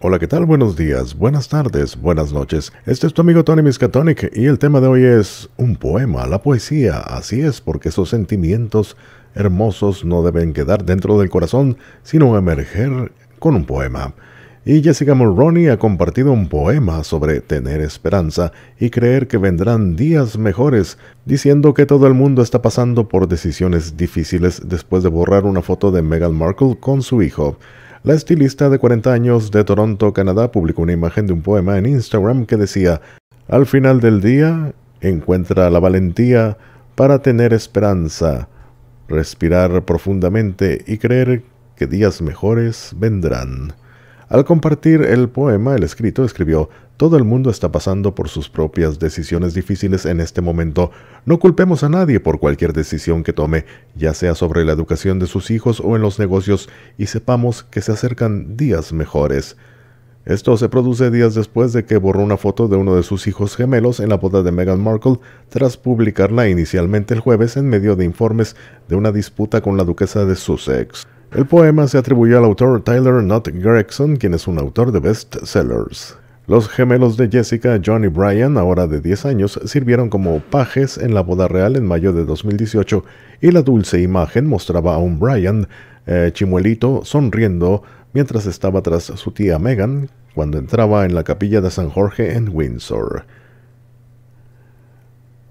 Hola, ¿qué tal? Buenos días, buenas tardes, buenas noches. Este es tu amigo Tony Miskatonic y el tema de hoy es un poema, la poesía. Así es, porque esos sentimientos hermosos no deben quedar dentro del corazón, sino emerger con un poema. Y Jessica Mulroney ha compartido un poema sobre tener esperanza y creer que vendrán días mejores, diciendo que todo el mundo está pasando por decisiones difíciles después de borrar una foto de Meghan Markle con su hijo. La estilista de 40 años de Toronto, Canadá, publicó una imagen de un poema en Instagram que decía, Al final del día, encuentra la valentía para tener esperanza, respirar profundamente y creer que días mejores vendrán. Al compartir el poema, el escrito escribió, Todo el mundo está pasando por sus propias decisiones difíciles en este momento. No culpemos a nadie por cualquier decisión que tome, ya sea sobre la educación de sus hijos o en los negocios, y sepamos que se acercan días mejores. Esto se produce días después de que borró una foto de uno de sus hijos gemelos en la boda de Meghan Markle tras publicarla inicialmente el jueves en medio de informes de una disputa con la duquesa de Sussex. El poema se atribuyó al autor Tyler Nutt Gregson, quien es un autor de bestsellers. Los gemelos de Jessica, John y Brian, ahora de 10 años, sirvieron como pajes en la boda real en mayo de 2018 y la dulce imagen mostraba a un Brian eh, chimuelito sonriendo mientras estaba tras su tía Megan cuando entraba en la capilla de San Jorge en Windsor.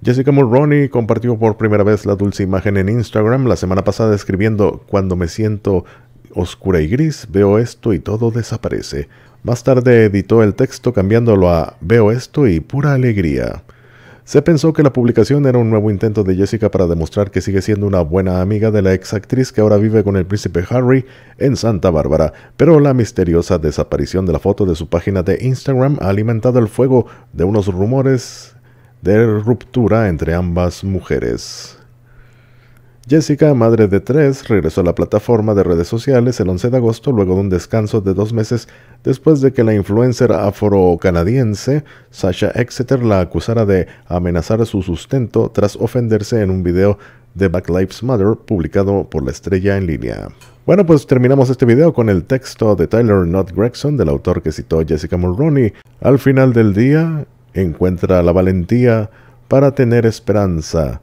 Jessica Mulroney compartió por primera vez la dulce imagen en Instagram la semana pasada escribiendo Cuando me siento oscura y gris, veo esto y todo desaparece. Más tarde editó el texto cambiándolo a Veo esto y pura alegría. Se pensó que la publicación era un nuevo intento de Jessica para demostrar que sigue siendo una buena amiga de la exactriz que ahora vive con el príncipe Harry en Santa Bárbara, pero la misteriosa desaparición de la foto de su página de Instagram ha alimentado el fuego de unos rumores de ruptura entre ambas mujeres. Jessica, madre de tres, regresó a la plataforma de redes sociales el 11 de agosto luego de un descanso de dos meses después de que la influencer canadiense Sasha Exeter la acusara de amenazar su sustento tras ofenderse en un video de Back Lives Matter publicado por la estrella en línea. Bueno, pues terminamos este video con el texto de Tyler Not Gregson, del autor que citó Jessica Mulroney. Al final del día, encuentra la valentía para tener esperanza,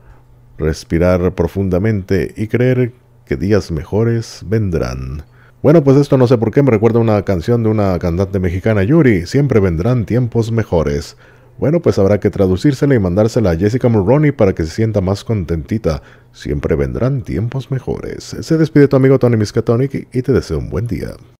respirar profundamente y creer que días mejores vendrán. Bueno, pues esto no sé por qué me recuerda una canción de una cantante mexicana Yuri, siempre vendrán tiempos mejores. Bueno, pues habrá que traducírsela y mandársela a Jessica Mulroney para que se sienta más contentita. Siempre vendrán tiempos mejores. Se despide tu amigo Tony Miskatonic y te deseo un buen día.